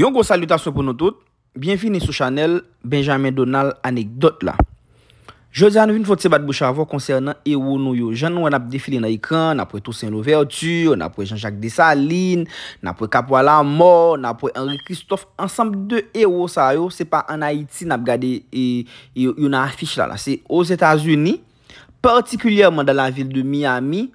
Yon gwo salutasyon pou nou tout, bienfini sou chanel Benjamin Donald anekdot la. Je zi anou vin fote se bat boucha avon konsernan e wou nou yo. Jan nou anap defili na ikan, napwe Toussaint Louverture, napwe Jean-Jacques Dessalines, napwe Capoil Amor, napwe Henri Christophe, ansampe de e wou sa yo, se pa an Haiti napgade yon afish la la. Se os Etats-Unis, partikulyer man dan la vil de Miami,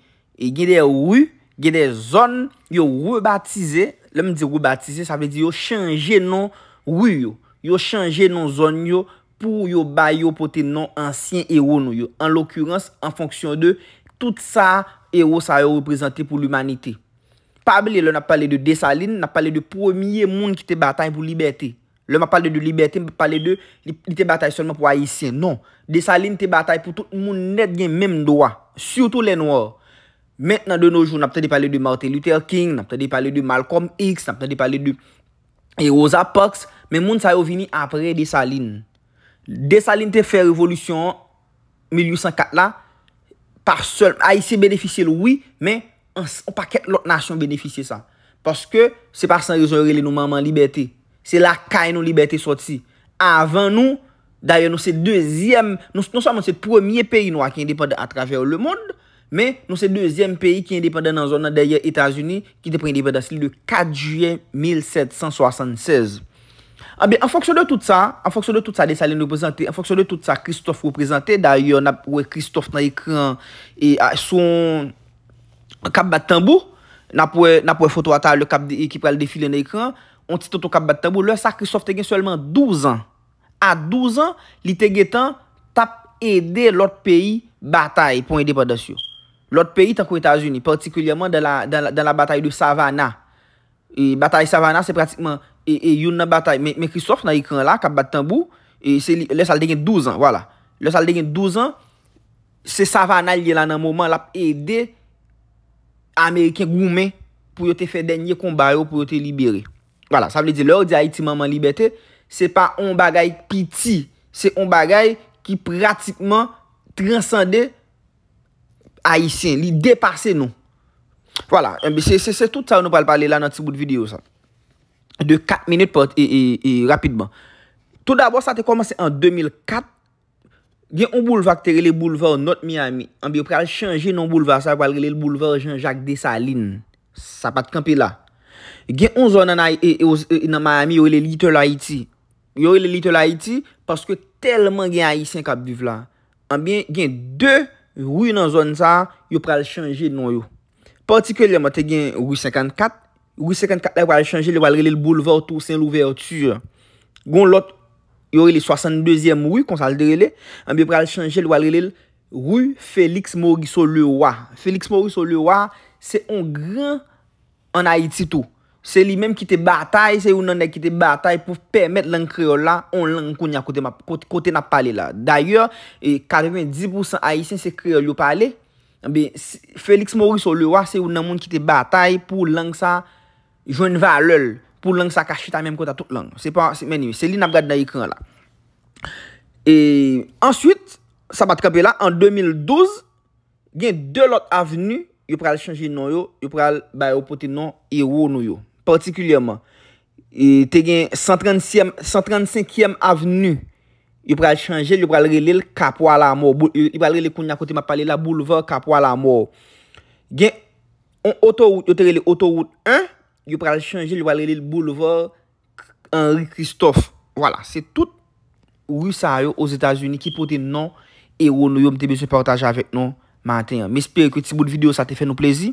e gede ou, gede zon, yo wou batize, se, Lèm di rou batise, sa vè di yo chanje non wou yo. Yo chanje non zon yo pou yo bayo pou te non ansyen ero nou yo. An l'okurans, an fonksyon de, tout sa ero sa yo reprezenti pou l'umanite. Pabli lèm ap pale de desaline, ap pale de pwemye moun ki te batay pou liberté. Lèm ap pale de liberté, ap pale de te batay sonman pou haïsien. Non, desaline te batay pou tout moun net gen mèm doa, surtout lèm nou or. Mèt nan de nou joun, nan ptèdè pale de Martin Luther King, nan ptèdè pale de Malcolm X, nan ptèdè pale de Rosa Parks, men moun sa yo vini apre Dessalines. Dessalines te fè revolution 1804 la, par sèl, a ah, y se benefisye loui, men an pa ket lot nasyon benefisye sa. Paske, se pa san rezorele nou maman liberté. Se la kèy nou liberté sot si. Avan nou, daye nou se deuxième, nou sa moun se premier peyi nou a kèy depande a trajèl le moun, Men nou se dezyen peyi ki independen nan zon nan daye Etasuni Ki depren independansi li de 4 juyen 1776 A be, an foksyon de tout sa, an foksyon de tout sa desaline reprezenti An foksyon de tout sa Christophe reprezenti Daye, wè Christophe nan ekran ah, Son kap batambou Nap wè fotowata le kap ekipral defile nan ekran On titote kap batambou Le sa Christophe te gen selman 12 an A 12 an, li te gen tan tap ede lot peyi batay Pon independansi yo Lòt peyi tan kou etajouni, partikulyèman dan la batayi de Savana. Batayi Savana, se pratikman, men krisof nan ikran la, kap batambou, le salde gen 12 an, se Savana liye lan nan mouman la, ap ede Ameriken goumen, pou yo te fe denye konbaryo, pou yo te libere. Lòt di a iti maman libetè, se pa on bagay piti, se on bagay ki pratikman transande Aisyen, li depase nou. Voilà. Eh Se tout sa ou nou pral pale la nan ti bout video sa. De 4 minute pot e rapidman. Tout d'abord, sa te komanse en 2004. Gen un boulevard kte rele boulevard not Miami. An bi ou pral chanje non boulevard. Sa pral rele boulevard Jean-Jacques de Saline. Sa pat kampe la. Gen un zon nan Miami yo e le Little Haiti. Yo e le Little Haiti paske telman gen Aisyen kap biv la. An bi gen 2 Rui nan zon za, yo pral chanje nan yo. Partikulè, mwen te gen Rui 54. Rui 54 la pral chanje le walre li l boulevard ou sen l ouverture. Gon lot, yo li 62e moui konsal derele. An bi pral chanje le walre li l Rui Félix Mouris ou Leroy. Félix Mouris ou Leroy, se on gran an Haïti tou. Se li menm ki te batay, se ou nan menm ki te batay pou permèt lan kreol la, on lan koun ya kote na pale la. D'ayor, 90% a isen se kreol yo pale, feliks moris ou lewa, se ou nan menm ki te batay pou lang sa, joun va lel, pou lang sa kachit a menm kota tout lang. Se li nan brad nan yikran la. E, answit, sa bat kapela, an 2012, gen de lot avenu, yo pral chanje nan yo, yo pral bayo pote nan, e wo nou yo. Partikulyaman, e te gen 135e avenu, yo pral chanje, yo pral rele kapwa la mou. Yo pral rele koun ya kote, ma pale la boulevard kapwa la mou. Gen, yo terele autoroute 1, yo pral chanje, yo pral rele boulevard Henri Christophe. Voilà, se tout ruse a yo os Etats-Unis ki pote nan e wo nou yo mte bezon partaj avek nan. Mè espere ki ti bout videyo sa te fè nou plezi.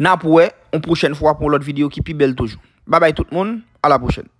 Nap wè. prochaine fois pour l'autre vidéo qui est belle toujours. Bye bye tout le monde, à la prochaine.